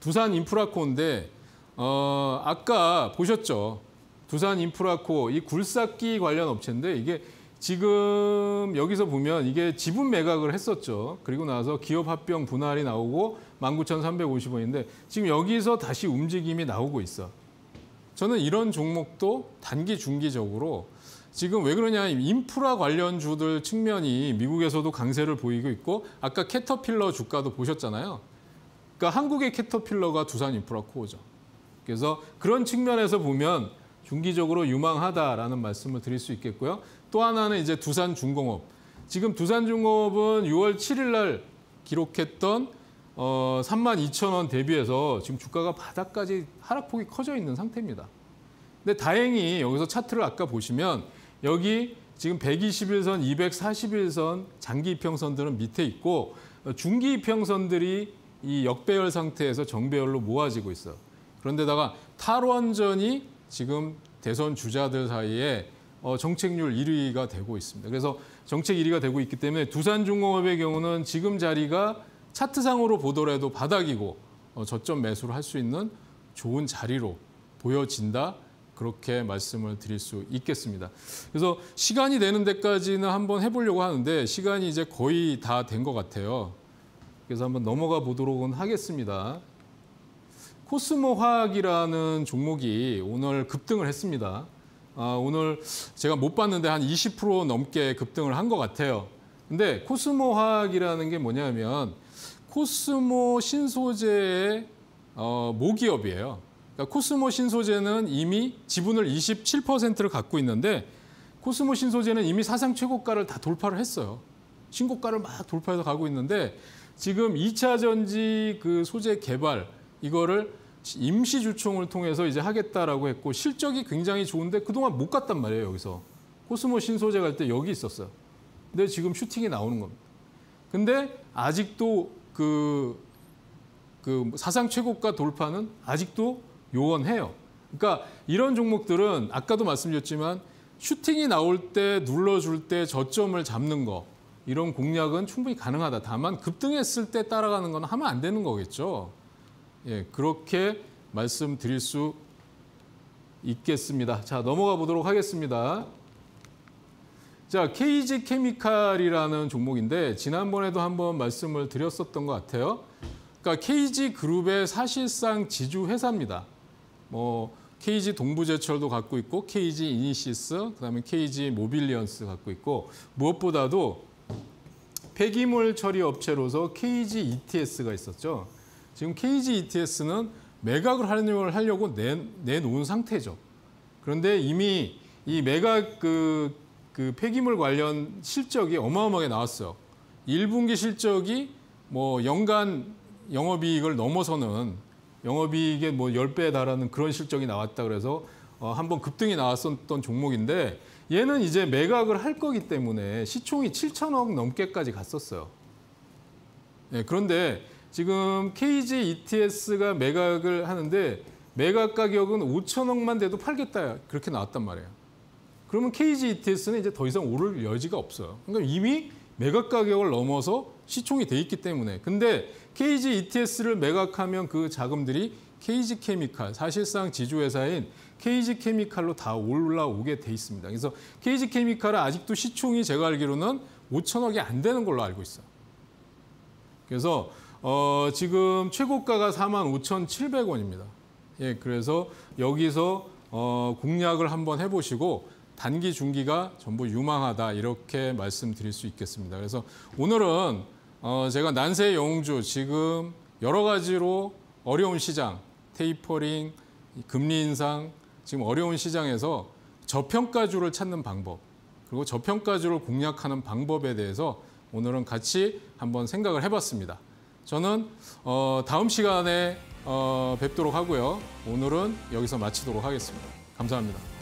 S1: 두산 인프라코인데 어, 아까 보셨죠? 두산 인프라코 이 굴삭기 관련 업체인데 이게 지금 여기서 보면 이게 지분 매각을 했었죠. 그리고 나서 기업 합병 분할이 나오고 19,350원인데 지금 여기서 다시 움직임이 나오고 있어. 저는 이런 종목도 단기 중기적으로 지금 왜 그러냐 면 인프라 관련 주들 측면이 미국에서도 강세를 보이고 있고 아까 캐터필러 주가도 보셨잖아요. 그러니까 한국의 캐터필러가 두산 인프라 코어죠. 그래서 그런 측면에서 보면 중기적으로 유망하다라는 말씀을 드릴 수 있겠고요. 또 하나는 이제 두산 중공업. 지금 두산 중공업은 6월 7일 날 기록했던 어, 3만 2천 원 대비해서 지금 주가가 바닥까지 하락폭이 커져 있는 상태입니다. 근데 다행히 여기서 차트를 아까 보시면 여기 지금 121선, 241선 장기 이평선들은 밑에 있고 중기 이평선들이 이 역배열 상태에서 정배열로 모아지고 있어. 요 그런데다가 탈원전이 지금 대선 주자들 사이에 어, 정책률 1위가 되고 있습니다. 그래서 정책 1위가 되고 있기 때문에 두산중공업의 경우는 지금 자리가 차트상으로 보더라도 바닥이고 어, 저점 매수를 할 수 있는 좋은 자리로 보여진다. 그렇게 말씀을 드릴 수 있겠습니다. 그래서 시간이 되는 데까지는 한번 해보려고 하는데 시간이 이제 거의 다 된 것 같아요. 그래서 한번 넘어가 보도록은 하겠습니다. 코스모 화학이라는 종목이 오늘 급등을 했습니다. 아, 오늘 제가 못 봤는데 한 20% 넘게 급등을 한 것 같아요. 근데 코스모화학이라는 게 뭐냐면 코스모 신소재의 어, 모기업이에요. 그러니까 코스모 신소재는 이미 지분을 27%를 갖고 있는데 코스모 신소재는 이미 사상 최고가를 다 돌파를 했어요. 신고가를 막 돌파해서 가고 있는데 지금 2차 전지 그 소재 개발 이거를 임시 주총을 통해서 이제 하겠다라고 했고 실적이 굉장히 좋은데 그동안 못 갔단 말이에요, 여기서. 코스모 신소재 갈 때 여기 있었어요. 근데 지금 슈팅이 나오는 겁니다. 근데 아직도 그, 그 사상 최고가 돌파는 아직도 요원해요. 그러니까 이런 종목들은 아까도 말씀드렸지만 슈팅이 나올 때 눌러줄 때 저점을 잡는 거 이런 공략은 충분히 가능하다. 다만 급등했을 때 따라가는 건 하면 안 되는 거겠죠. 예, 그렇게 말씀드릴 수 있겠습니다. 자, 넘어가 보도록 하겠습니다. 자, KG 케미칼이라는 종목인데 지난번에도 한번 말씀을 드렸었던 것 같아요. 그러니까 KG 그룹의 사실상 지주 회사입니다. 뭐 KG 동부제철도 갖고 있고 KG 이니시스, 그다음에 KG 모빌리언스 갖고 있고 무엇보다도 폐기물 처리 업체로서 KG ETS가 있었죠. 지금 KG ETS는 매각을 하려고, 하려고 내, 내놓은 상태죠. 그런데 이미 이 매각 그, 그 폐기물 관련 실적이 어마어마하게 나왔어요. 1분기 실적이 뭐 연간 영업이익을 넘어서는 영업이익의 뭐 10배에 달하는 그런 실적이 나왔다 그래서 어, 한번 급등이 나왔었던 종목인데 얘는 이제 매각을 할 거기 때문에 시총이 7천억 넘게까지 갔었어요. 네, 그런데 지금 KG ETS가 매각을 하는데 매각 가격은 5천억만 돼도 팔겠다 그렇게 나왔단 말이에요. 그러면 KG ETS는 이제 더 이상 오를 여지가 없어요. 그러니까 이미 매각 가격을 넘어서 시총이 돼 있기 때문에. 근데 KG ETS를 매각하면 그 자금들이 KG 케미칼, 사실상 지주회사인 KG 케미칼로 다 올라오게 돼 있습니다. 그래서 KG 케미칼은 아직도 시총이 제가 알기로는 5천억이 안 되는 걸로 알고 있어요. 그래서 어, 지금 최고가가 45,700원입니다. 예, 그래서 여기서 어, 공략을 한번 해보시고 단기, 중기가 전부 유망하다 이렇게 말씀드릴 수 있겠습니다. 그래서 오늘은 어, 제가 난세 영웅주 지금 여러 가지로 어려운 시장, 테이퍼링, 금리 인상, 지금 어려운 시장에서 저평가주를 찾는 방법, 그리고 저평가주를 공략하는 방법에 대해서 오늘은 같이 한번 생각을 해봤습니다. 저는 어, 다음 시간에 어, 뵙도록 하고요. 오늘은 여기서 마치도록 하겠습니다. 감사합니다.